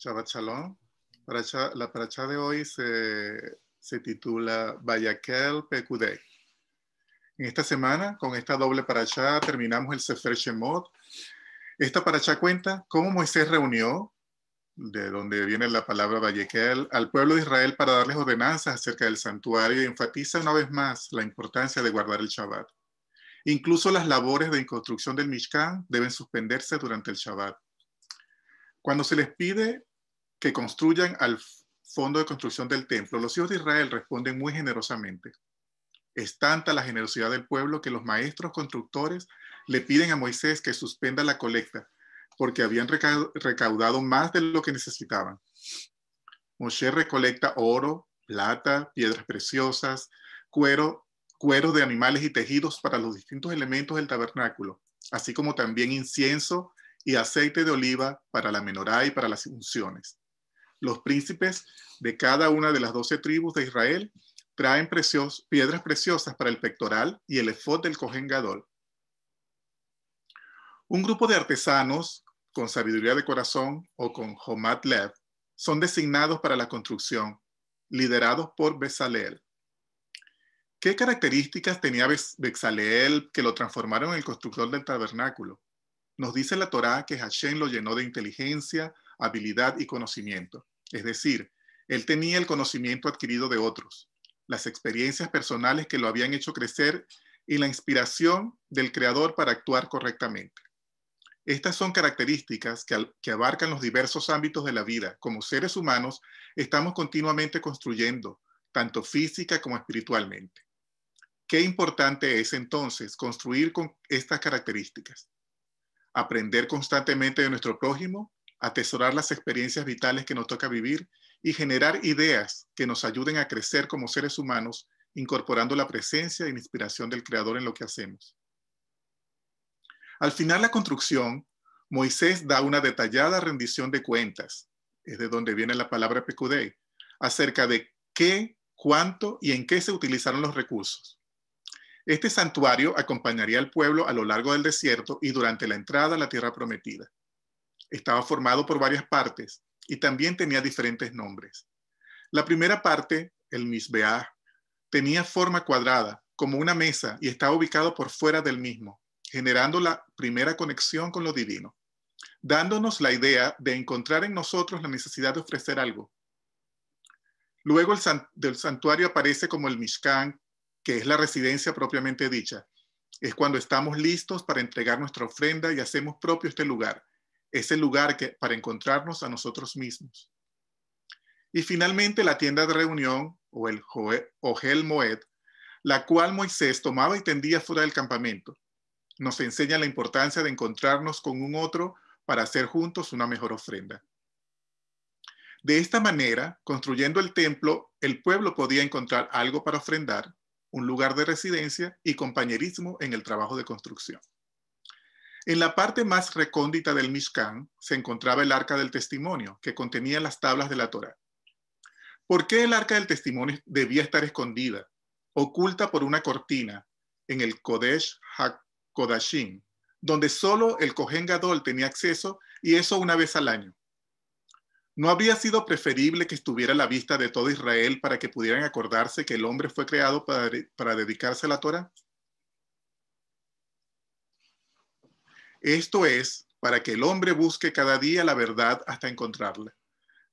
Shabbat Shalom. la paracha de hoy se, se titula Bayakel Pekudei. En esta semana, con esta doble paracha, terminamos el Sefer Shemot. Esta paracha cuenta cómo Moisés reunió, de donde viene la palabra Bayakel, al pueblo de Israel para darles ordenanzas acerca del santuario y enfatiza una vez más la importancia de guardar el Shabbat. Incluso las labores de construcción del Mishkan deben suspenderse durante el Shabbat. Cuando se les pide que construyan al fondo de construcción del templo, los hijos de Israel responden muy generosamente. Es tanta la generosidad del pueblo que los maestros constructores le piden a Moisés que suspenda la colecta, porque habían recaudado más de lo que necesitaban. Moshe recolecta oro, plata, piedras preciosas, cuero, cuero de animales y tejidos para los distintos elementos del tabernáculo, así como también incienso y aceite de oliva para la menorá y para las unciones los príncipes de cada una de las doce tribus de Israel traen piedras preciosas para el pectoral y el efod del Cohen Un grupo de artesanos con sabiduría de corazón o con Homat Lev son designados para la construcción, liderados por Bezaleel. ¿Qué características tenía Bezalel que lo transformaron en el constructor del tabernáculo? Nos dice la Torá que Hashem lo llenó de inteligencia, habilidad y conocimiento. Es decir, él tenía el conocimiento adquirido de otros, las experiencias personales que lo habían hecho crecer y la inspiración del creador para actuar correctamente. Estas son características que, abarcan los diversos ámbitos de la vida. Como seres humanos, estamos continuamente construyendo, tanto física como espiritualmente. Qué importante es entonces construir con estas características. Aprender constantemente de nuestro prójimo, atesorar las experiencias vitales que nos toca vivir y generar ideas que nos ayuden a crecer como seres humanos, incorporando la presencia e inspiración del Creador en lo que hacemos. Al final la construcción, Moisés da una detallada rendición de cuentas, es de donde viene la palabra pecudei, acerca de qué, cuánto y en qué se utilizaron los recursos. Este santuario acompañaría al pueblo a lo largo del desierto y durante la entrada a la tierra prometida. Estaba formado por varias partes y también tenía diferentes nombres. La primera parte, el Mishbeah, tenía forma cuadrada, como una mesa, y estaba ubicado por fuera del mismo, generando la primera conexión con lo divino, dándonos la idea de encontrar en nosotros la necesidad de ofrecer algo. Luego el del santuario aparece como el Mishkan, que es la residencia propiamente dicha. Es cuando estamos listos para entregar nuestra ofrenda y hacemos propio este lugar, es el lugar que, para encontrarnos a nosotros mismos. Y finalmente la tienda de reunión o el Ohel Moed, la cual Moisés tomaba y tendía fuera del campamento. Nos enseña la importancia de encontrarnos con un otro para hacer juntos una mejor ofrenda. De esta manera, construyendo el templo, el pueblo podía encontrar algo para ofrendar, un lugar de residencia y compañerismo en el trabajo de construcción. En la parte más recóndita del Mishkan se encontraba el arca del testimonio, que contenía las tablas de la Torá. ¿Por qué el arca del testimonio debía estar escondida, oculta por una cortina, en el Kodesh HaKodashim, donde solo el Kohen Gadol tenía acceso y eso una vez al año? ¿No habría sido preferible que estuviera a la vista de todo Israel para que pudieran acordarse que el hombre fue creado para, para dedicarse a la Torah? Esto es para que el hombre busque cada día la verdad hasta encontrarla.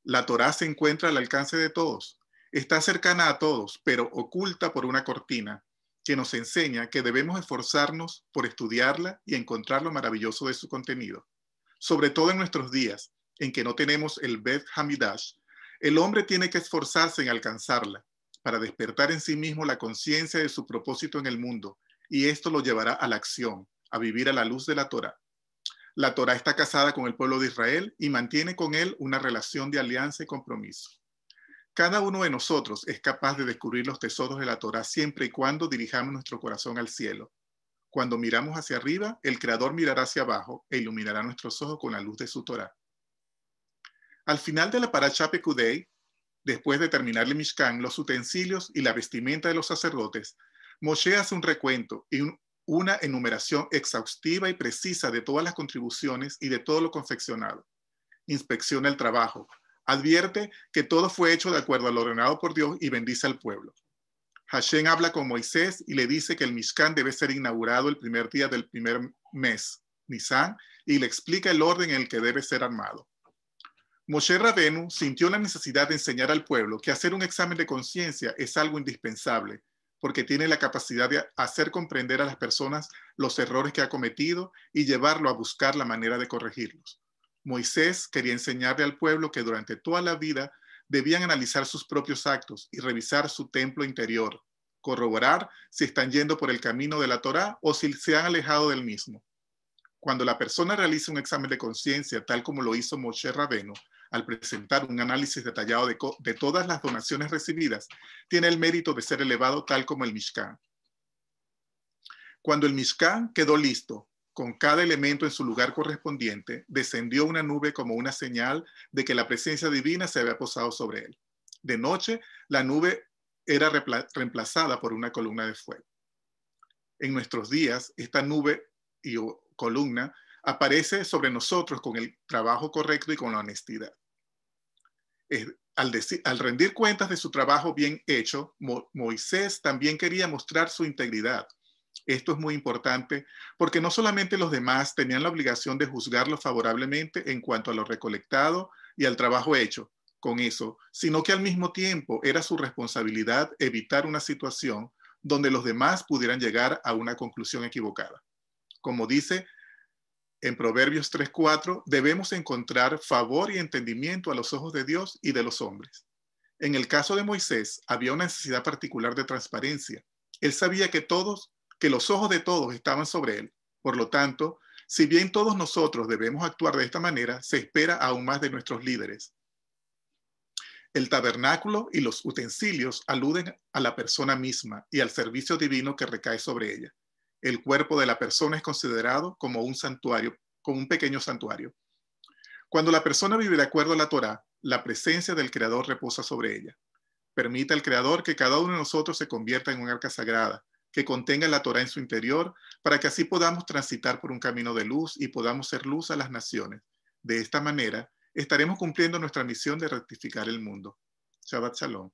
La Torá se encuentra al alcance de todos, está cercana a todos, pero oculta por una cortina que nos enseña que debemos esforzarnos por estudiarla y encontrar lo maravilloso de su contenido. Sobre todo en nuestros días, en que no tenemos el Bet Hamidash, el hombre tiene que esforzarse en alcanzarla para despertar en sí mismo la conciencia de su propósito en el mundo, y esto lo llevará a la acción, a vivir a la luz de la Torá. La Torá está casada con el pueblo de Israel y mantiene con él una relación de alianza y compromiso. Cada uno de nosotros es capaz de descubrir los tesoros de la Torá siempre y cuando dirijamos nuestro corazón al cielo. Cuando miramos hacia arriba, el Creador mirará hacia abajo e iluminará nuestros ojos con la luz de su Torá. Al final de la Parashá Pekudei, después de terminar el Mishkan, los utensilios y la vestimenta de los sacerdotes, Moshe hace un recuento y un, una enumeración exhaustiva y precisa de todas las contribuciones y de todo lo confeccionado. Inspecciona el trabajo. Advierte que todo fue hecho de acuerdo a lo ordenado por Dios y bendice al pueblo. Hashem habla con Moisés y le dice que el Mishkan debe ser inaugurado el primer día del primer mes, Nisan, y le explica el orden en el que debe ser armado. Moshe Rabenu sintió la necesidad de enseñar al pueblo que hacer un examen de conciencia es algo indispensable porque tiene la capacidad de hacer comprender a las personas los errores que ha cometido y llevarlo a buscar la manera de corregirlos. Moisés quería enseñarle al pueblo que durante toda la vida debían analizar sus propios actos y revisar su templo interior, corroborar si están yendo por el camino de la Torá o si se han alejado del mismo. Cuando la persona realiza un examen de conciencia, tal como lo hizo Moshe raveno al presentar un análisis detallado de, todas las donaciones recibidas, tiene el mérito de ser elevado tal como el Mishkan. Cuando el Mishkan quedó listo, con cada elemento en su lugar correspondiente, descendió una nube como una señal de que la presencia divina se había posado sobre él. De noche, la nube era reemplazada por una columna de fuego. En nuestros días, esta nube y columna, aparece sobre nosotros con el trabajo correcto y con la honestidad. al, rendir cuentas de su trabajo bien hecho, Moisés también quería mostrar su integridad. Esto es muy importante porque no solamente los demás tenían la obligación de juzgarlo favorablemente en cuanto a lo recolectado y al trabajo hecho con eso, sino que al mismo tiempo era su responsabilidad evitar una situación donde los demás pudieran llegar a una conclusión equivocada como dice en Proverbios 3:4, debemos encontrar favor y entendimiento a los ojos de Dios y de los hombres. En el caso de Moisés había una necesidad particular de transparencia. Él sabía que todos, que los ojos de todos estaban sobre él. Por lo tanto, si bien todos nosotros debemos actuar de esta manera, se espera aún más de nuestros líderes. El tabernáculo y los utensilios aluden a la persona misma y al servicio divino que recae sobre ella el cuerpo de la persona es considerado como un santuario, como un pequeño santuario. Cuando la persona vive de acuerdo a la Torá, la presencia del Creador reposa sobre ella. Permita al Creador que cada uno de nosotros se convierta en un arca sagrada, que contenga la Torá en su interior, para que así podamos transitar por un camino de luz y podamos ser luz a las naciones. De esta manera, estaremos cumpliendo nuestra misión de rectificar el mundo. Shabbat Shalom.